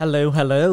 Hello, hello.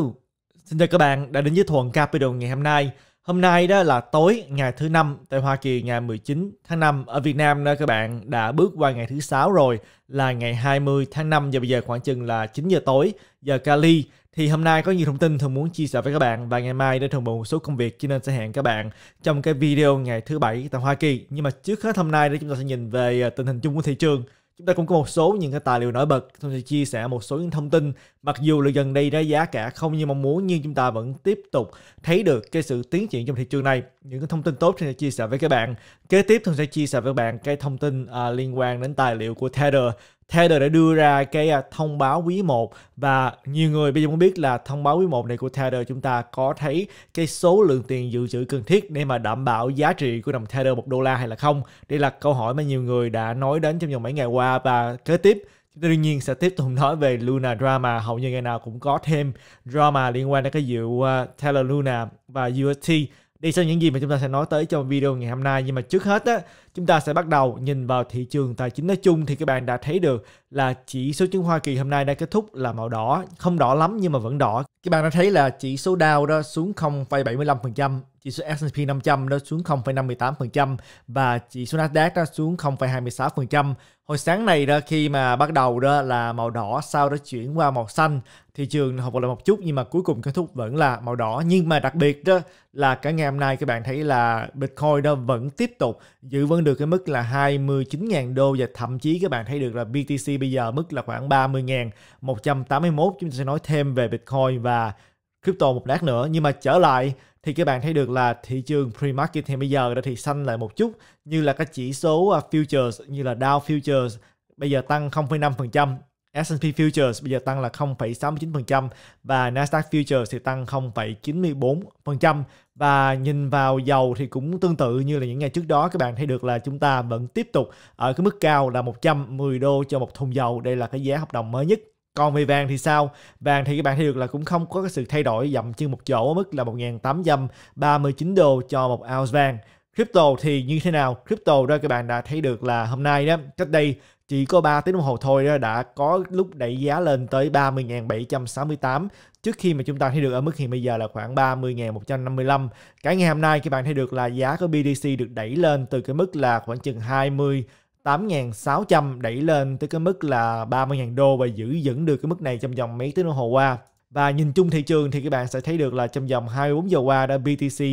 Xin chào các bạn đã đến với Thuận Capital ngày hôm nay. Hôm nay đó là tối ngày thứ năm tại Hoa Kỳ ngày 19 tháng 5. Ở Việt Nam đó các bạn đã bước qua ngày thứ sáu rồi là ngày 20 tháng 5 và bây giờ khoảng chừng là 9 giờ tối giờ Cali. Thì hôm nay có nhiều thông tin Thường muốn chia sẻ với các bạn và ngày mai để Thường một số công việc cho nên sẽ hẹn các bạn trong cái video ngày thứ bảy tại Hoa Kỳ. Nhưng mà trước hết hôm nay thì chúng ta sẽ nhìn về ờ, tình hình chung của thị trường. Chúng ta cũng có một số những cái tài liệu nổi bật, tôi sẽ chia sẻ một số những thông tin. Mặc dù là gần đây đã giá cả không như mong muốn nhưng chúng ta vẫn tiếp tục thấy được cái sự tiến triển trong thị trường này. Những cái thông tin tốt tôi sẽ chia sẻ với các bạn. Kế tiếp tôi sẽ chia sẻ với các bạn cái thông tin à, liên quan đến tài liệu của Tether Tether đã đưa ra cái à, thông báo quý 1 và nhiều người bây giờ muốn biết là thông báo quý 1 này của Tether chúng ta có thấy cái số lượng tiền dự trữ cần thiết để mà đảm bảo giá trị của đồng Tether 1 đô la hay là không? Đây là câu hỏi mà nhiều người đã nói đến trong vòng mấy ngày qua và kế tiếp Chúng ta đương nhiên sẽ tiếp tục nói về Luna Drama. Hầu như ngày nào cũng có thêm drama liên quan đến cái vụ uh, Taylor Luna và UST đi sau những gì mà chúng ta sẽ nói tới trong video ngày hôm nay nhưng mà trước hết á chúng ta sẽ bắt đầu nhìn vào thị trường tài chính nói chung thì các bạn đã thấy được là chỉ số chứng Hoa Kỳ hôm nay đã kết thúc là màu đỏ không đỏ lắm nhưng mà vẫn đỏ các bạn đã thấy là chỉ số Dow đó xuống 0,75% chỉ số S&P 500 nó xuống 0,58% và chỉ số Nasdaq nó xuống 0,26%. Hồi sáng này đó khi mà bắt đầu đó là màu đỏ sau đó chuyển qua màu xanh, thị trường hồi lại một chút nhưng mà cuối cùng kết thúc vẫn là màu đỏ. Nhưng mà đặc biệt đó là cả ngày hôm nay các bạn thấy là Bitcoin đó vẫn tiếp tục giữ vẫn được cái mức là 29.000 đô và thậm chí các bạn thấy được là BTC bây giờ mức là khoảng 30.181 chúng ta sẽ nói thêm về Bitcoin và crypto một lát nữa nhưng mà trở lại thì các bạn thấy được là thị trường pre-market hiện bây giờ đã thì xanh lại một chút như là các chỉ số à, futures như là Dow futures bây giờ tăng 0,5%, S&P futures bây giờ tăng là 0,69% và Nasdaq futures thì tăng 0,94% và nhìn vào dầu thì cũng tương tự như là những ngày trước đó các bạn thấy được là chúng ta vẫn tiếp tục ở cái mức cao là 110 đô cho một thùng dầu đây là cái giá hợp đồng mới nhất còn về vàng thì sao? Vàng thì các bạn thấy được là cũng không có cái sự thay đổi dậm chân một chỗ ở mức là 1.839 đô cho một ounce vàng. Crypto thì như thế nào? Crypto đó các bạn đã thấy được là hôm nay đó, cách đây chỉ có 3 tiếng đồng hồ thôi đó đã có lúc đẩy giá lên tới 30.768 trước khi mà chúng ta thấy được ở mức hiện bây giờ là khoảng 30.155. Cả ngày hôm nay các bạn thấy được là giá của BTC được đẩy lên từ cái mức là khoảng chừng 20 8.600 đẩy lên tới cái mức là 30.000 đô và giữ vững được cái mức này trong vòng mấy tiếng đồng hồ qua. Và nhìn chung thị trường thì các bạn sẽ thấy được là trong vòng 24 giờ qua đã BTC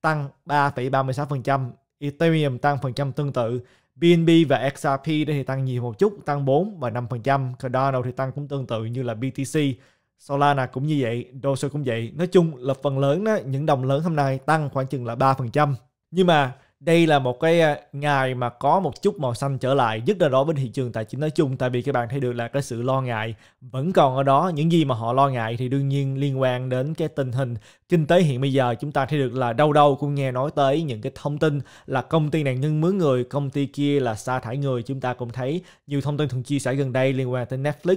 tăng 3,36%, Ethereum tăng phần trăm tương tự, BNB và XRP đây thì tăng nhiều một chút, tăng 4 và 5%, Cardano thì tăng cũng tương tự như là BTC. Solana cũng như vậy, Doge cũng vậy. Nói chung là phần lớn đó, những đồng lớn hôm nay tăng khoảng chừng là 3%. Nhưng mà đây là một cái à, ngày mà có một chút màu xanh trở lại nhất là đối với thị trường tài chính nói chung tại vì các bạn thấy được là cái sự lo ngại vẫn còn ở đó những gì mà họ lo ngại thì đương nhiên liên quan đến cái tình hình kinh tế hiện bây giờ chúng ta thấy được là đâu đâu cũng nghe nói tới những cái thông tin là công ty này ngưng mướn người công ty kia là sa thải người chúng ta cũng thấy nhiều thông tin thường chia sẻ gần đây liên quan tới Netflix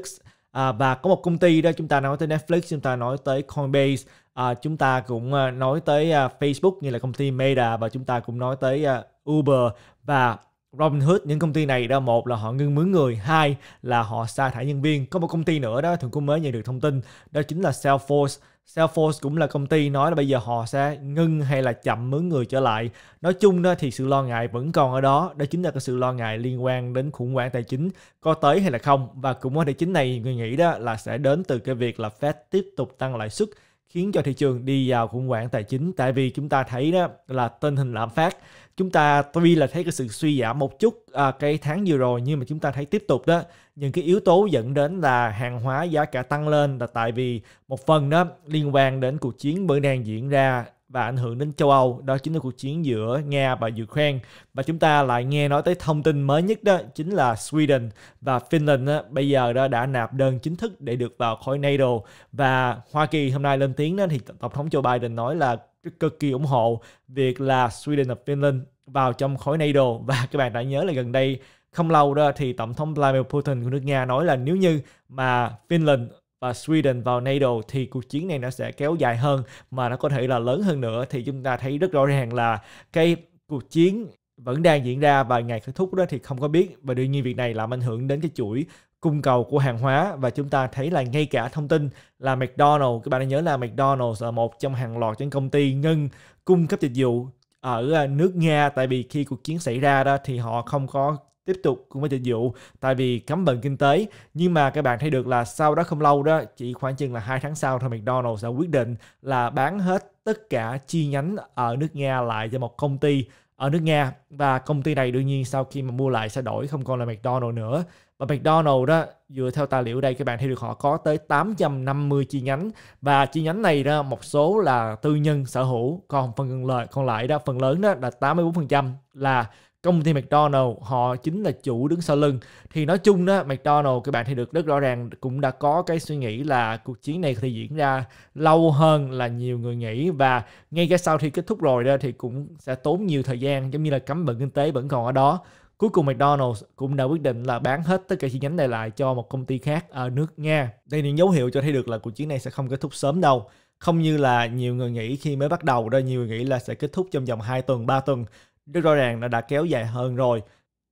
à, và có một công ty đó chúng ta nói tới Netflix chúng ta nói tới Coinbase à, chúng ta cũng à, nói tới à, Facebook như là công ty Meta và chúng ta cũng nói tới à, Uber và Robinhood những công ty này đó một là họ ngưng mướn người hai là họ sa thải nhân viên có một công ty nữa đó thường cũng mới nhận được thông tin đó chính là Salesforce Salesforce cũng là công ty nói là bây giờ họ sẽ ngưng hay là chậm mướn người trở lại. Nói chung đó thì sự lo ngại vẫn còn ở đó, đó chính là cái sự lo ngại liên quan đến khủng hoảng tài chính có tới hay là không và cũng hoảng tài chính này người nghĩ đó là sẽ đến từ cái việc là Fed tiếp tục tăng lãi suất khiến cho thị trường đi vào khủng hoảng tài chính tại vì chúng ta thấy đó là tình hình lạm phát chúng ta tuy là thấy cái sự suy giảm một chút à, cái tháng vừa rồi nhưng mà chúng ta thấy tiếp tục đó những cái yếu tố dẫn đến là hàng hóa giá cả tăng lên là tại vì một phần đó liên quan đến cuộc chiến vẫn đang diễn ra và ảnh hưởng đến châu Âu đó chính là cuộc chiến giữa Nga và Ukraine và chúng ta lại nghe nói tới thông tin mới nhất đó chính là Sweden và Finland đó, bây giờ đó đã nạp đơn chính thức để được vào khối NATO và Hoa Kỳ hôm nay lên tiếng đó thì tổng thống Joe Biden nói là cực kỳ ủng hộ việc là Sweden và Finland vào trong khối NATO và các bạn đã nhớ là gần đây không lâu đó thì tổng thống Vladimir Putin của nước Nga nói là nếu như mà Finland và Sweden vào NATO thì cuộc chiến này nó sẽ kéo dài hơn mà nó có thể là lớn hơn nữa thì chúng ta thấy rất rõ ràng là cái cuộc chiến vẫn đang diễn ra và ngày kết thúc đó thì không có biết và đương nhiên việc này làm ảnh hưởng đến cái chuỗi cung cầu của hàng hóa và chúng ta thấy là ngay cả thông tin là McDonald's các bạn đã nhớ là McDonald's là một trong hàng loạt những công ty ngưng cung cấp dịch vụ ở à, nước Nga tại vì khi cuộc chiến xảy ra đó thì họ không có tiếp tục cung cấp dịch vụ tại vì cấm bệnh kinh tế nhưng mà các bạn thấy được là sau đó không lâu đó chỉ khoảng chừng là hai tháng sau thôi McDonald's đã quyết định là bán hết tất cả chi nhánh ở nước Nga lại cho một công ty ở nước Nga và công ty này đương nhiên sau khi mà mua lại sẽ đổi không còn là McDonald's nữa và McDonald's đó dựa theo tài liệu đây các bạn thấy được họ có tới 850 chi nhánh và chi nhánh này đó một số là tư nhân sở hữu còn phần lợi còn lại đó phần lớn đó là 84% là công ty McDonald họ chính là chủ đứng sau lưng thì nói chung đó McDonald các bạn thấy được rất rõ ràng cũng đã có cái suy nghĩ là cuộc chiến này thì diễn ra lâu hơn là nhiều người nghĩ và ngay cái sau khi kết thúc rồi đó thì cũng sẽ tốn nhiều thời gian giống như là cấm vận kinh tế vẫn còn ở đó Cuối cùng mcdonald cũng đã quyết định là bán hết tất cả chi nhánh này lại cho một công ty khác ở nước Nga. Đây là những dấu hiệu cho thấy được là cuộc chiến này sẽ không kết thúc sớm đâu. Không như là nhiều người nghĩ khi mới bắt đầu đó, nhiều người nghĩ là sẽ kết thúc trong vòng 2 tuần, 3 tuần rất rõ ràng là đã kéo dài hơn rồi.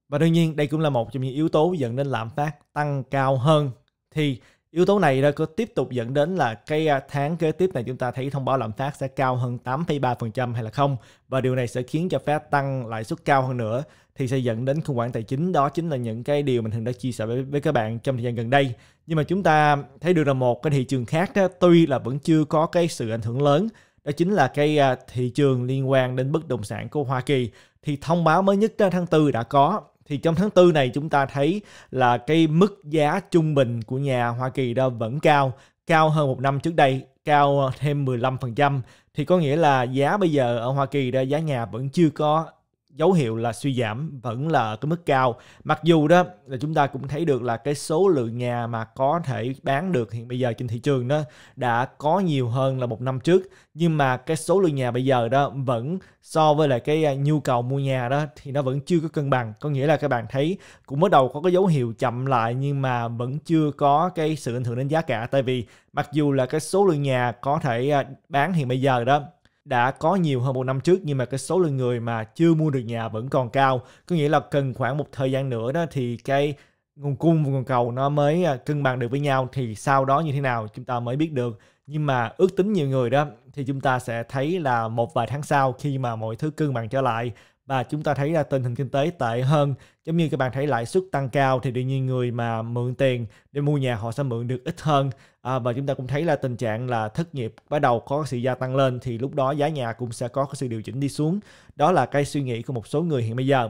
Và đương nhiên đây cũng là một trong những yếu tố dẫn đến lạm phát tăng cao hơn. Thì yếu tố này đã có tiếp tục dẫn đến là cái à, tháng kế tiếp này chúng ta thấy thông báo lạm phát sẽ cao hơn 8,3% hay là không và điều này sẽ khiến cho phép tăng lãi suất cao hơn nữa thì sẽ dẫn đến khủng hoảng tài chính đó chính là những cái điều mình thường đã chia sẻ với, với các bạn trong thời gian gần đây nhưng mà chúng ta thấy được là một cái thị trường khác đó, tuy là vẫn chưa có cái sự ảnh hưởng lớn đó chính là cái à, thị trường liên quan đến bất động sản của Hoa Kỳ thì thông báo mới nhất ra tháng 4 đã có thì trong tháng 4 này chúng ta thấy là cái mức giá trung bình của nhà Hoa Kỳ đó vẫn cao cao hơn một năm trước đây cao thêm 15% thì có nghĩa là giá bây giờ ở Hoa Kỳ đó giá nhà vẫn chưa có dấu hiệu là suy giảm vẫn là cái mức cao mặc dù đó là chúng ta cũng thấy được là cái số lượng nhà mà có thể bán được hiện bây giờ trên thị trường đó đã có nhiều hơn là một năm trước nhưng mà cái số lượng nhà bây giờ đó vẫn so với lại cái à, nhu cầu mua nhà đó thì nó vẫn chưa có cân bằng có nghĩa là các bạn thấy cũng mới đầu có cái dấu hiệu chậm lại nhưng mà vẫn chưa có cái sự ảnh hưởng đến giá cả tại vì mặc dù là cái số lượng nhà có thể à, bán hiện bây giờ đó đã có nhiều hơn một năm trước nhưng mà cái số lượng người mà chưa mua được nhà vẫn còn cao có nghĩa là cần khoảng một thời gian nữa đó thì cái nguồn cung và nguồn cầu nó mới à, cân bằng được với nhau thì sau đó như thế nào chúng ta mới biết được nhưng mà ước tính nhiều người đó thì chúng ta sẽ thấy là một vài tháng sau khi mà mọi thứ cân bằng trở lại và chúng ta thấy là tình hình kinh tế tệ hơn giống như các bạn thấy lãi suất tăng cao thì đương nhiên người mà mượn tiền để mua nhà họ sẽ mượn được ít hơn à, và chúng ta cũng thấy là tình trạng là thất nghiệp bắt đầu có sự gia tăng lên thì lúc đó giá nhà cũng sẽ có sự điều chỉnh đi xuống đó là cái suy nghĩ của một số người hiện bây giờ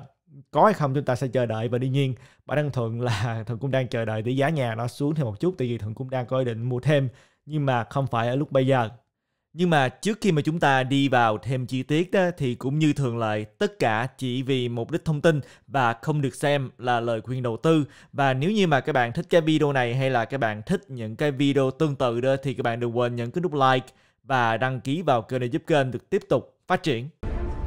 có hay không chúng ta sẽ chờ đợi và đương nhiên bản thân thuận là thuận cũng đang chờ đợi để giá nhà nó xuống thêm một chút tại vì thuận cũng đang có ý định mua thêm nhưng mà không phải ở lúc bây giờ nhưng mà trước khi mà chúng ta đi vào thêm chi tiết đó, thì cũng như thường lệ, tất cả chỉ vì mục đích thông tin và không được xem là lời khuyên đầu tư. Và nếu như mà các bạn thích cái video này hay là các bạn thích những cái video tương tự đó thì các bạn đừng quên nhấn cái nút like và đăng ký vào kênh để giúp kênh được tiếp tục phát triển.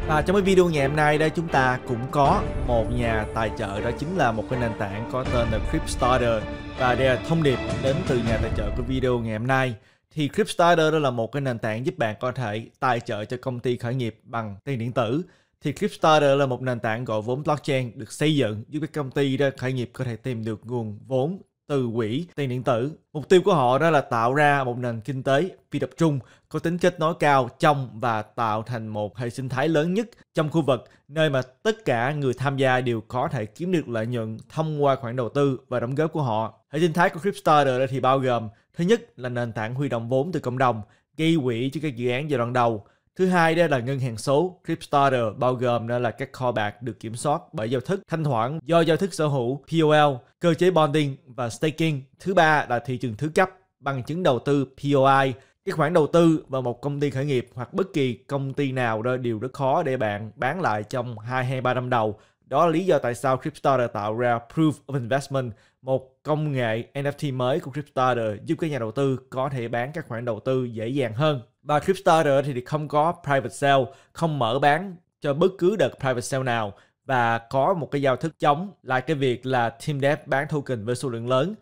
Và trong cái video ngày hôm nay đây chúng ta cũng có một nhà tài trợ đó chính là một cái nền tảng có tên là Cryptstarter và đây là thông điệp đến từ nhà tài trợ của video ngày hôm nay thì Kickstarter đó là một cái nền tảng giúp bạn có thể tài trợ cho công ty khởi nghiệp bằng tiền điện tử thì Kickstarter là một nền tảng gọi vốn blockchain được xây dựng giúp các công ty đó khởi nghiệp có thể tìm được nguồn vốn từ quỹ tiền điện tử. Mục tiêu của họ đó là tạo ra một nền kinh tế phi tập trung có tính kết nối cao trong và tạo thành một hệ sinh thái lớn nhất trong khu vực nơi mà tất cả người tham gia đều có thể kiếm được lợi nhuận thông qua khoản đầu tư và đóng góp của họ. Hệ sinh thái của Kickstarter thì bao gồm Thứ nhất là nền tảng huy động vốn từ cộng đồng, gây quỹ cho các dự án giai đoạn đầu. Thứ hai đó là ngân hàng số, Kickstarter bao gồm đó là các kho bạc được kiểm soát bởi giao thức thanh khoản do giao thức sở hữu POL, cơ chế bonding và staking. Thứ ba là thị trường thứ cấp, bằng chứng đầu tư POI. Cái khoản đầu tư vào một công ty khởi nghiệp hoặc bất kỳ công ty nào đó đều rất khó để bạn bán lại trong 2 hay 3 năm đầu. Đó là lý do tại sao Kickstarter tạo ra Proof of Investment – một công nghệ NFT mới của Cryptstarter giúp các nhà đầu tư có thể bán các khoản đầu tư dễ dàng hơn. Và Cryptstarter thì không có private sale, không mở bán cho bất cứ đợt private sale nào và có một cái giao thức chống là cái việc là team dev bán token với số lượng lớn.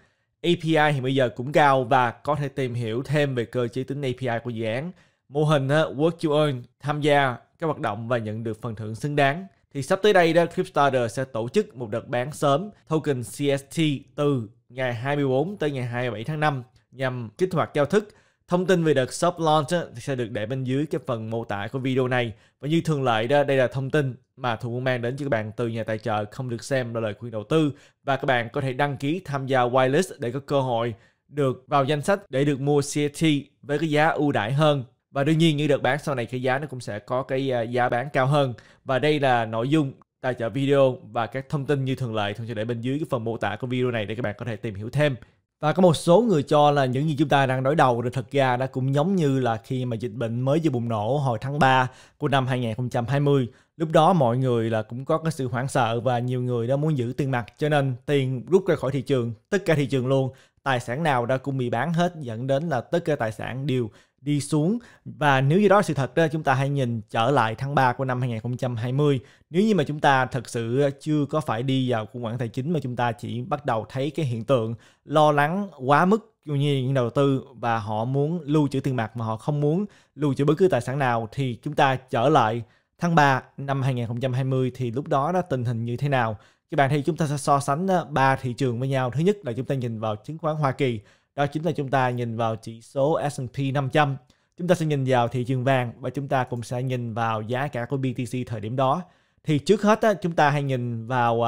API thì bây giờ cũng cao và có thể tìm hiểu thêm về cơ chế tính API của dự án. Mô hình Work to Earn tham gia các hoạt động và nhận được phần thưởng xứng đáng thì sắp tới đây đó Kickstarter sẽ tổ chức một đợt bán sớm token CST từ ngày 24 tới ngày 27 tháng 5 nhằm kích hoạt giao thức. Thông tin về đợt soft launch thì sẽ được để bên dưới cái phần mô tả của video này. Và như thường lệ đó, đây là thông tin mà Thu muốn mang đến cho các bạn từ nhà tài trợ không được xem là lời khuyên đầu tư và các bạn có thể đăng ký tham gia whitelist để có cơ hội được vào danh sách để được mua CST với cái giá ưu đãi hơn và đương nhiên những đợt bán sau này cái giá nó cũng sẽ có cái à, giá bán cao hơn và đây là nội dung tài trợ video và các thông tin như thường lệ thường sẽ để bên dưới cái phần mô tả của video này để các bạn có thể tìm hiểu thêm và có một số người cho là những gì chúng ta đang đối đầu thì thật ra nó cũng giống như là khi mà dịch bệnh mới vừa bùng nổ hồi tháng 3 của năm 2020. Lúc đó mọi người là cũng có cái sự hoảng sợ và nhiều người đã muốn giữ tiền mặt cho nên tiền rút ra khỏi thị trường, tất cả thị trường luôn. Tài sản nào đã cũng bị bán hết dẫn đến là tất cả tài sản đều đi xuống và nếu như đó là sự thật đó chúng ta hãy nhìn trở lại tháng 3 của năm 2020 nếu như mà chúng ta thật sự chưa có phải đi vào khủng hoảng tài chính mà chúng ta chỉ bắt đầu thấy cái hiện tượng lo lắng quá mức như những đầu tư và họ muốn lưu trữ tiền mặt mà họ không muốn lưu trữ bất cứ tài sản nào thì chúng ta trở lại tháng 3 năm 2020 thì lúc đó đó tình hình như thế nào các bạn thì chúng ta sẽ so sánh ờ, ba thị trường với nhau thứ nhất là chúng ta nhìn vào chứng khoán Hoa Kỳ đó chính là chúng ta nhìn vào chỉ số S&P 500 chúng ta sẽ nhìn vào thị trường vàng và chúng ta cũng sẽ nhìn vào giá cả của BTC thời điểm đó thì trước hết á, chúng ta hãy nhìn vào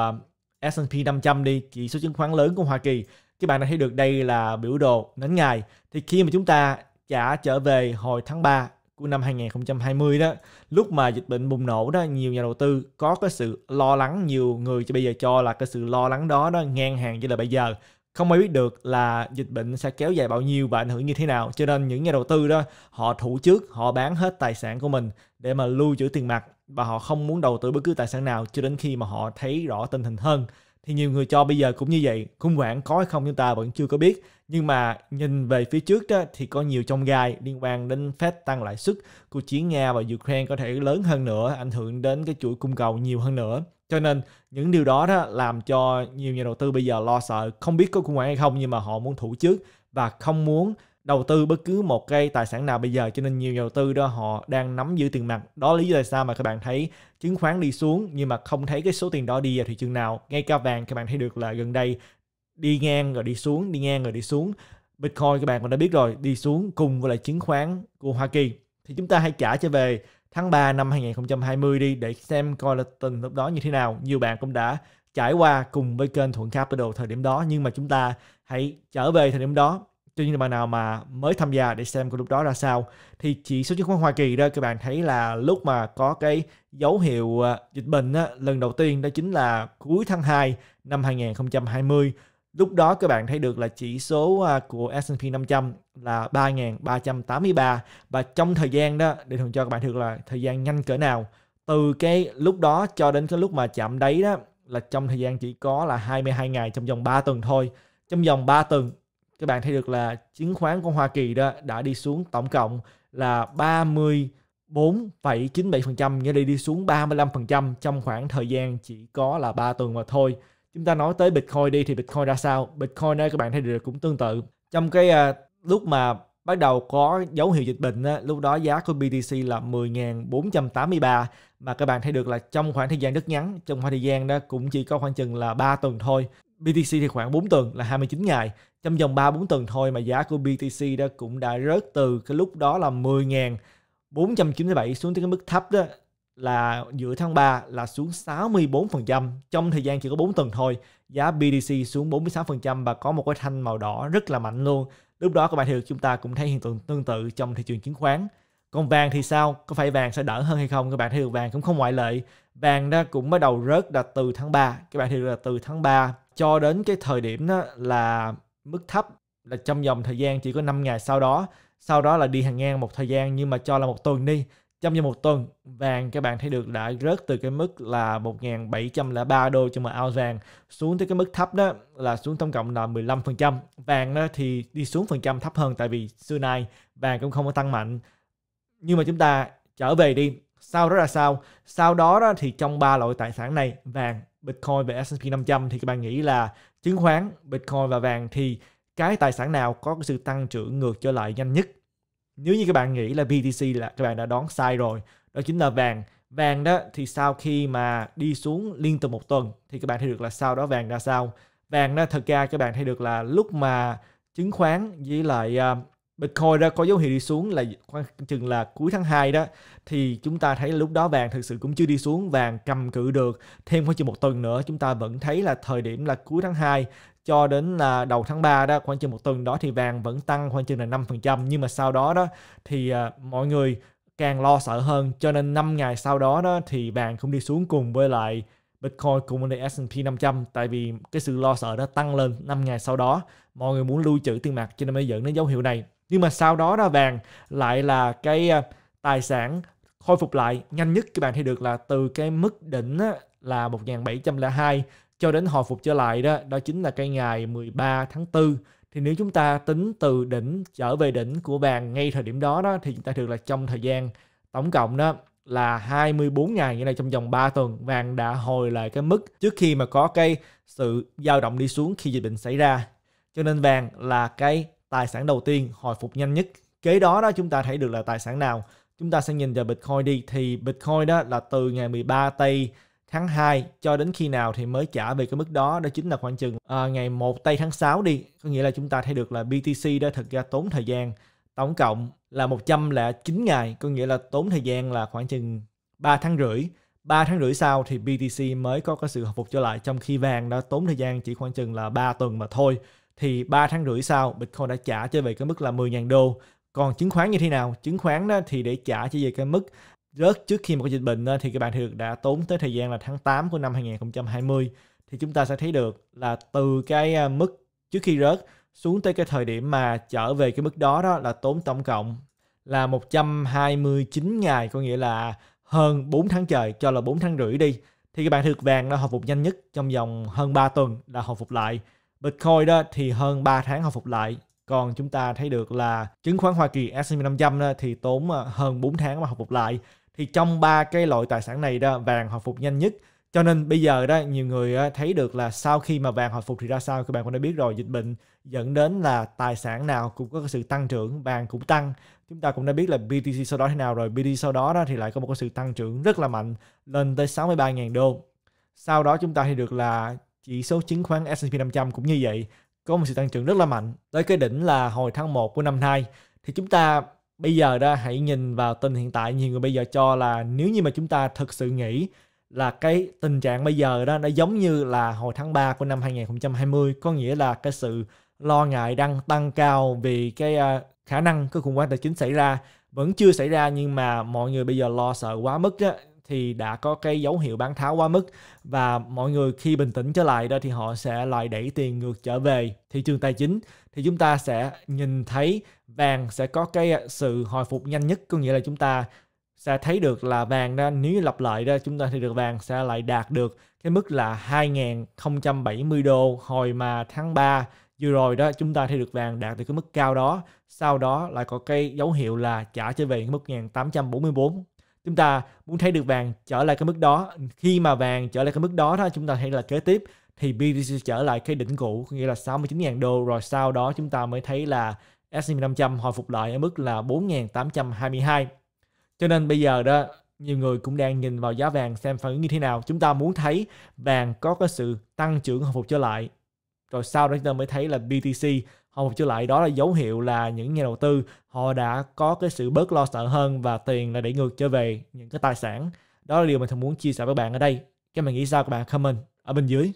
à, S&P 500 đi chỉ số chứng khoán lớn của Hoa Kỳ các bạn đã thấy được đây là biểu đồ nến ngày thì khi mà chúng ta trả trở về hồi tháng 3 của năm 2020 đó lúc mà dịch bệnh bùng nổ đó nhiều nhà đầu tư có cái sự lo lắng nhiều người cho bây giờ cho là cái sự lo lắng đó đó ngang hàng với là bây giờ không ai biết được là dịch bệnh sẽ kéo dài bao nhiêu và ảnh hưởng như thế nào cho nên những nhà đầu tư đó họ thủ trước họ bán hết tài sản của mình để mà lưu trữ tiền mặt và họ không muốn đầu tư bất cứ tài sản nào cho đến khi mà họ thấy rõ tình hình hơn thì nhiều người cho bây giờ cũng như vậy khủng hoảng có hay không chúng ta vẫn chưa có biết nhưng mà nhìn về phía trước đó thì có nhiều trong gai liên quan đến phép tăng lãi suất của chiến Nga và Ukraine có thể lớn hơn nữa ảnh hưởng đến cái chuỗi cung cầu nhiều hơn nữa cho nên những điều đó, đó làm cho nhiều nhà đầu tư bây giờ lo sợ không biết có khủng hoảng hay không nhưng mà họ muốn thủ trước và không muốn đầu tư bất cứ một cây tài sản nào bây giờ cho nên nhiều nhà đầu tư đó họ đang nắm giữ tiền mặt đó lý do tại sao mà các bạn thấy chứng khoán đi xuống nhưng mà không thấy cái số tiền đó đi vào thị trường nào ngay cả vàng các bạn thấy được là gần đây đi ngang rồi đi xuống đi ngang rồi đi xuống bitcoin các bạn cũng đã biết rồi đi xuống cùng với lại chứng khoán của hoa kỳ thì chúng ta hãy trả trở về tháng 3 năm 2020 đi để xem coi là tình lúc đó như thế nào. Nhiều bạn cũng đã trải qua cùng với kênh Thuận Capital thời điểm đó nhưng mà chúng ta hãy trở về thời điểm đó cho là bạn nào mà mới tham gia để xem cái lúc đó ra sao thì chỉ số chứng khoán Hoa Kỳ đó các bạn thấy là lúc mà có cái dấu hiệu ờ, dịch bệnh á, lần đầu tiên đó chính là cuối tháng 2 năm 2020 Lúc đó các bạn thấy được là chỉ số à, của S&P 500 là 3.383 và trong thời gian đó để thường cho các bạn được là thời gian nhanh cỡ nào từ cái lúc đó cho đến cái lúc mà chạm đáy đó là trong thời gian chỉ có là 22 ngày trong vòng 3 tuần thôi. Trong vòng 3 tuần các bạn thấy được là chứng khoán của Hoa Kỳ đó đã đi xuống tổng cộng là 34,97% nghĩa là đi xuống 35% trong khoảng thời gian chỉ có là 3 tuần mà thôi chúng ta nói tới Bitcoin đi thì Bitcoin ra sao Bitcoin đây các bạn thấy được cũng tương tự trong cái à, lúc mà bắt đầu có dấu hiệu dịch bệnh á, lúc đó giá của BTC là 10.483 mà các bạn thấy được là trong khoảng thời gian rất ngắn trong khoảng thời gian đó cũng chỉ có khoảng chừng là 3 tuần thôi BTC thì khoảng 4 tuần là 29 ngày trong vòng 3-4 tuần thôi mà giá của BTC đó cũng đã rớt từ cái lúc đó là 10.497 xuống tới cái mức thấp đó là giữa tháng 3 là xuống 64% trong thời gian chỉ có 4 tuần thôi. Giá BDC xuống 46% và có một cái thanh màu đỏ rất là mạnh luôn. Lúc đó các bạn hiểu chúng ta cũng thấy hiện tượng tương tự trong thị trường chứng khoán. Còn vàng thì sao? Có phải vàng sẽ đỡ hơn hay không? Các bạn thấy được vàng cũng không ngoại lệ. Vàng đó cũng bắt đầu rớt là từ tháng 3. Các bạn thấy là từ tháng 3 cho đến cái thời điểm đó là mức thấp là trong vòng thời gian chỉ có 5 ngày sau đó. Sau đó là đi hàng ngang một thời gian nhưng mà cho là một tuần đi trong vòng một tuần vàng các bạn thấy được đã rớt từ cái mức là 1.703 đô cho một ao vàng xuống tới cái mức thấp đó là xuống tổng cộng là 15%. Vàng đó thì đi xuống phần trăm thấp hơn tại vì xưa nay vàng cũng không có tăng mạnh. Nhưng mà chúng ta trở về đi, sau đó là sao? Sau đó, đó thì trong ba loại tài sản này, vàng, Bitcoin và S&P 500 thì các bạn nghĩ là chứng khoán, Bitcoin và vàng thì cái tài sản nào có cái sự tăng trưởng ngược trở lại nhanh nhất? nếu như các bạn nghĩ là BTC là các bạn đã đón sai rồi đó chính là vàng vàng đó thì sau khi mà đi xuống liên tục một tuần thì các bạn thấy được là sau đó vàng ra sao vàng đó thật ra các bạn thấy được là lúc mà chứng khoán với lại uh, Bitcoin đó có dấu hiệu đi xuống là khoảng chừng là cuối tháng 2 đó thì chúng ta thấy lúc đó vàng thực sự cũng chưa đi xuống vàng cầm cự được thêm khoảng chừng một tuần nữa chúng ta vẫn thấy là thời điểm là cuối tháng 2 cho đến là đầu tháng 3 đó khoảng chừng một tuần đó thì vàng vẫn tăng khoảng chừng là 5% nhưng mà sau đó đó thì à, mọi người càng lo sợ hơn cho nên 5 ngày sau đó đó thì vàng cũng đi xuống cùng với lại Bitcoin cùng với S&P 500 tại vì cái sự lo sợ đã tăng lên 5 ngày sau đó mọi người muốn lưu trữ tiền mặt cho nên mới dẫn đến dấu hiệu này nhưng mà sau đó đó vàng lại là cái à, tài sản khôi phục lại nhanh nhất các bạn thấy được là từ cái mức đỉnh là 1702 cho đến hồi phục trở lại đó đó chính là cái ngày 13 tháng 4 thì nếu chúng ta tính từ đỉnh trở về đỉnh của vàng ngay thời điểm đó đó thì chúng ta được là trong thời gian tổng cộng đó là 24 ngày như này trong vòng 3 tuần vàng đã hồi lại cái mức trước khi mà có cái sự dao động đi xuống khi dịch bệnh xảy ra cho nên vàng là cái tài sản đầu tiên hồi phục nhanh nhất kế đó đó chúng ta thấy được là tài sản nào chúng ta sẽ nhìn vào Bitcoin đi thì Bitcoin đó là từ ngày 13 tây tháng 2 cho đến khi nào thì mới trả về cái mức đó đó chính là khoảng chừng à, ngày 1 tây tháng 6 đi có nghĩa là chúng ta thấy được là BTC đã thực ra tốn thời gian tổng cộng là 109 ngày có nghĩa là tốn thời gian là khoảng chừng 3 tháng rưỡi 3 tháng rưỡi sau thì BTC mới có cái sự hồi phục trở lại trong khi vàng đã tốn thời gian chỉ khoảng chừng là 3 tuần mà thôi thì 3 tháng rưỡi sau Bitcoin đã trả trở về cái mức là 10.000 đô còn chứng khoán như thế nào? Chứng khoán đó thì để trả chỉ về cái mức rớt trước khi mà có dịch bệnh thì các bạn thì đã tốn tới thời gian là tháng 8 của năm 2020 thì chúng ta sẽ thấy được là từ cái à, mức trước khi rớt xuống tới cái thời điểm mà trở về cái mức đó đó là tốn tổng cộng là 129 ngày có nghĩa là hơn 4 tháng trời cho là 4 tháng rưỡi đi thì các bạn thực vàng nó hồi phục nhanh nhất trong vòng hơn 3 tuần đã hồi phục lại Bitcoin đó thì hơn 3 tháng hồi phục lại còn chúng ta thấy được là chứng khoán Hoa Kỳ S&P 500 thì tốn à, hơn 4 tháng mà hồi phục lại thì trong ba cái loại tài sản này đó vàng hồi phục nhanh nhất cho nên bây giờ đó nhiều người thấy được là sau khi mà vàng hồi phục thì ra sao các bạn cũng đã biết rồi dịch bệnh dẫn đến là tài sản nào cũng có sự tăng trưởng vàng cũng tăng chúng ta cũng đã biết là BTC sau đó thế nào rồi BTC sau đó đó thì lại có một cái sự tăng trưởng rất là mạnh lên tới 63.000 đô sau đó chúng ta thì được là chỉ số chứng khoán S&P 500 cũng như vậy có một sự tăng trưởng rất là mạnh tới cái đỉnh là hồi tháng 1 của năm nay thì chúng ta bây giờ đó hãy nhìn vào tình hiện tại nhiều người bây giờ cho là nếu như mà chúng ta thực sự nghĩ là cái tình trạng bây giờ đó nó giống như là hồi tháng 3 của năm 2020 có nghĩa là cái sự lo ngại đang tăng cao vì cái uh, khả năng cái khủng hoảng tài chính xảy ra vẫn chưa xảy ra nhưng mà mọi người bây giờ lo sợ quá mức đó, thì đã có cái dấu hiệu bán tháo quá mức và mọi người khi bình tĩnh trở lại đó thì họ sẽ lại đẩy tiền ngược trở về thị trường tài chính thì chúng ta sẽ nhìn thấy vàng sẽ có cái à, sự hồi phục nhanh nhất có nghĩa là chúng ta sẽ thấy được là vàng đó nếu lặp lại đó chúng ta thì được vàng sẽ lại đạt được cái mức là 2.070 đô hồi mà tháng 3 vừa rồi đó chúng ta thấy được vàng đạt được cái mức cao đó sau đó lại có cái dấu hiệu là trả trở về cái mức 1844 chúng ta muốn thấy được vàng trở lại cái mức đó khi mà vàng trở lại cái mức đó đó chúng ta thấy là kế tiếp thì BTC trở lại cái đỉnh cũ nghĩa là 69.000 đô rồi sau đó chúng ta mới thấy là S&P 500 hồi phục lại ở mức là 4.822. Cho nên bây giờ đó nhiều người cũng đang nhìn vào giá vàng xem phản ứng như thế nào. Chúng ta muốn thấy vàng có cái sự tăng trưởng hồi phục trở lại. Rồi sau đó chúng ta mới thấy là BTC hồi phục trở lại đó là dấu hiệu là những nhà đầu tư họ đã có cái sự bớt lo sợ hơn và tiền là để ngược trở về những cái tài sản. Đó là điều mình thường muốn chia sẻ với bạn ở đây. Các bạn nghĩ sao các bạn comment ở bên dưới.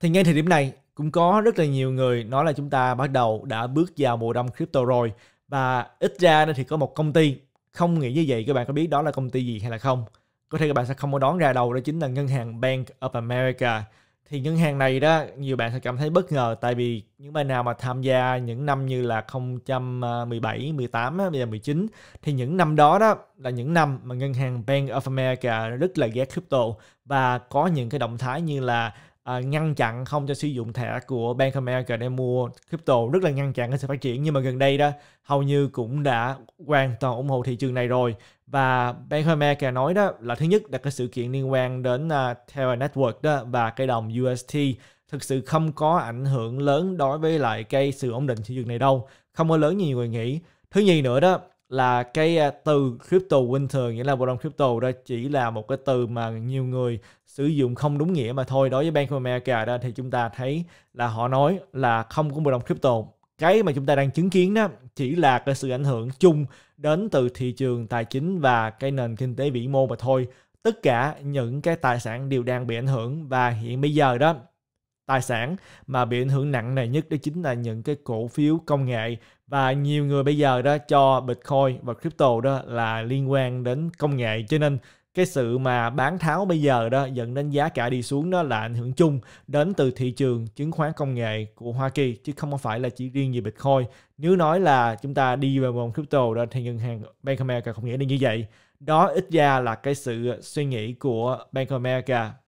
Thì ngay thời điểm này cũng có rất là nhiều người nói là chúng ta bắt đầu đã bước vào mùa đông crypto rồi và ít ra thì có một công ty không nghĩ như vậy các bạn có biết đó là công ty gì hay là không có thể các bạn sẽ không có đoán ra đầu đó chính là ngân hàng Bank of America thì ngân hàng này đó nhiều bạn sẽ cảm thấy bất ngờ tại vì những bạn nào mà tham gia những năm như là 2017, 18 à, bây giờ 19 thì những năm đó đó là những năm mà ngân hàng Bank of America rất là ghét crypto và có những cái động thái như là à, ngăn chặn không cho sử dụng thẻ của Bank of America để mua crypto rất là ngăn chặn cái sự phát triển nhưng mà gần đây đó hầu như cũng đã hoàn toàn ủng hộ thị trường này rồi và Bank of America nói đó là thứ nhất là cái sự kiện liên quan đến uh, Terra Network đó và cái đồng UST thực sự không có ảnh hưởng lớn đối với lại cái sự ổn định thị trường này đâu không có lớn như nhiều người nghĩ thứ nhì nữa đó là cái à, từ crypto winter nghĩa là bộ đồng crypto đó chỉ là một cái từ mà nhiều người sử dụng không đúng nghĩa mà thôi đối với Bank of America đó thì chúng ta thấy là họ nói là không có bộ đồng crypto cái mà chúng ta đang chứng kiến đó chỉ là cái sự ảnh hưởng chung đến từ thị trường tài chính và cái nền kinh tế vĩ mô mà thôi tất cả những cái tài sản đều đang bị ảnh hưởng và hiện bây giờ đó tài sản mà bị ảnh hưởng nặng nề nhất đó chính là những cái cổ phiếu công nghệ và nhiều người bây giờ đó cho Bitcoin và crypto đó là liên quan đến công nghệ cho nên cái sự mà bán tháo bây giờ đó dẫn đến giá cả đi xuống đó là ảnh hưởng chung đến từ thị trường chứng khoán công nghệ của Hoa Kỳ chứ không phải là chỉ riêng về Bitcoin. Nếu nói là chúng ta đi vào vòng crypto đó thì ngân hàng Bank of America không nghĩ đến như vậy. Đó ít ra là cái sự suy nghĩ của Bank of America